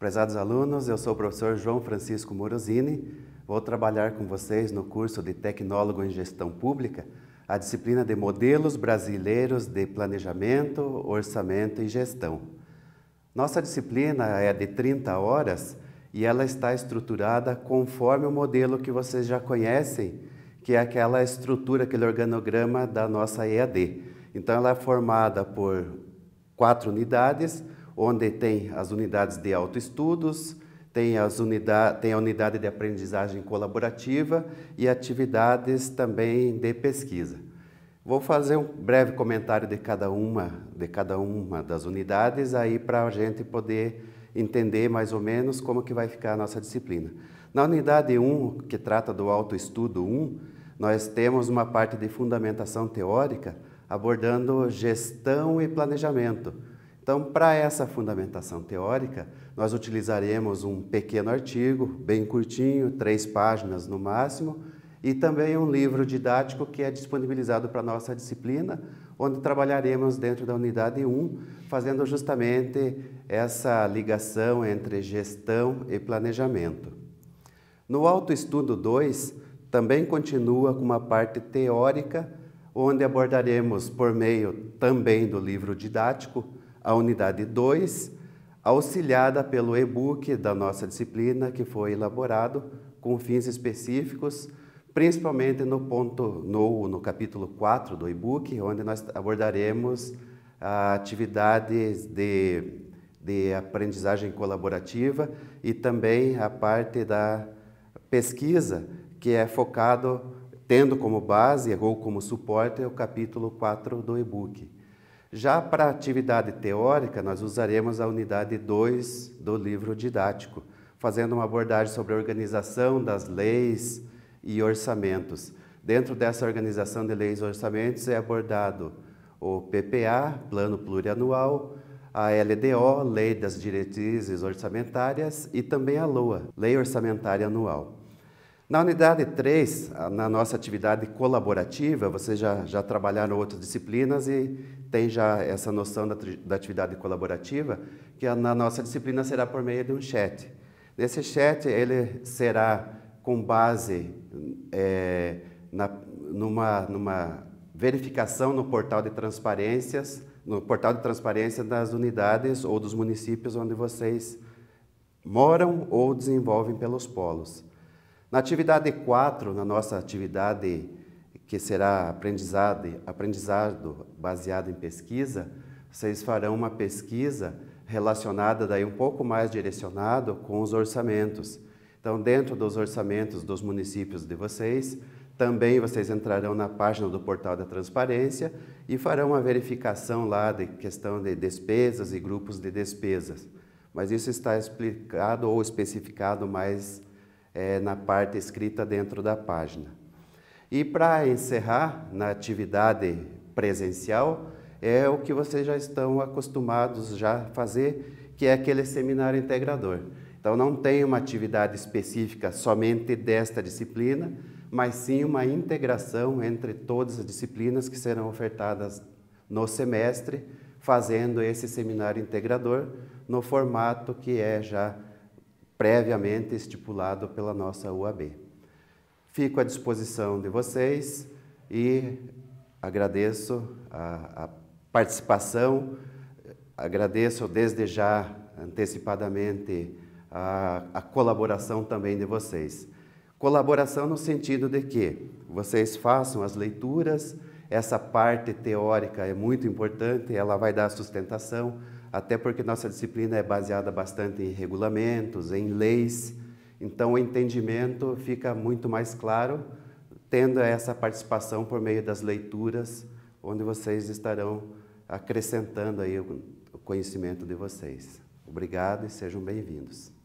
Prezados alunos, eu sou o professor João Francisco Morosini. Vou trabalhar com vocês no curso de Tecnólogo em Gestão Pública, a disciplina de Modelos Brasileiros de Planejamento, Orçamento e Gestão. Nossa disciplina é de 30 horas e ela está estruturada conforme o modelo que vocês já conhecem, que é aquela estrutura, aquele organograma da nossa EAD. Então, ela é formada por quatro unidades, onde tem as unidades de autoestudos, tem, as unidade, tem a unidade de aprendizagem colaborativa e atividades também de pesquisa. Vou fazer um breve comentário de cada uma, de cada uma das unidades aí para a gente poder entender mais ou menos como que vai ficar a nossa disciplina. Na unidade 1, que trata do autoestudo 1, nós temos uma parte de fundamentação teórica abordando gestão e planejamento então, para essa fundamentação teórica, nós utilizaremos um pequeno artigo, bem curtinho, três páginas no máximo, e também um livro didático que é disponibilizado para a nossa disciplina, onde trabalharemos dentro da unidade 1, fazendo justamente essa ligação entre gestão e planejamento. No autoestudo 2, também continua com uma parte teórica, onde abordaremos, por meio também do livro didático, a unidade 2, auxiliada pelo e-book da nossa disciplina, que foi elaborado com fins específicos, principalmente no ponto no, no capítulo 4 do e-book, onde nós abordaremos atividades de, de aprendizagem colaborativa e também a parte da pesquisa, que é focado tendo como base ou como suporte o capítulo 4 do e-book. Já para a atividade teórica, nós usaremos a unidade 2 do livro didático, fazendo uma abordagem sobre a organização das leis e orçamentos. Dentro dessa organização de leis e orçamentos é abordado o PPA, Plano Plurianual, a LDO, Lei das Diretrizes Orçamentárias, e também a LOA, Lei Orçamentária Anual. Na unidade 3, na nossa atividade colaborativa, vocês já, já trabalharam outras disciplinas e tem já essa noção da, da atividade colaborativa, que na nossa disciplina será por meio de um chat. Esse chat ele será com base é, na, numa, numa verificação no portal de transparências, no portal de transparência das unidades ou dos municípios onde vocês moram ou desenvolvem pelos polos. Na atividade 4, na nossa atividade que será aprendizado, aprendizado baseado em pesquisa, vocês farão uma pesquisa relacionada daí um pouco mais direcionado com os orçamentos. Então, dentro dos orçamentos dos municípios de vocês, também vocês entrarão na página do portal da transparência e farão uma verificação lá de questão de despesas e grupos de despesas. Mas isso está explicado ou especificado mais é, na parte escrita dentro da página. E para encerrar, na atividade presencial, é o que vocês já estão acostumados já a fazer, que é aquele seminário integrador. Então não tem uma atividade específica somente desta disciplina, mas sim uma integração entre todas as disciplinas que serão ofertadas no semestre, fazendo esse seminário integrador no formato que é já previamente estipulado pela nossa UAB. Fico à disposição de vocês e agradeço a, a participação, agradeço desde já, antecipadamente, a, a colaboração também de vocês. Colaboração no sentido de que vocês façam as leituras, essa parte teórica é muito importante, ela vai dar sustentação até porque nossa disciplina é baseada bastante em regulamentos, em leis, então o entendimento fica muito mais claro tendo essa participação por meio das leituras, onde vocês estarão acrescentando aí o conhecimento de vocês. Obrigado e sejam bem-vindos.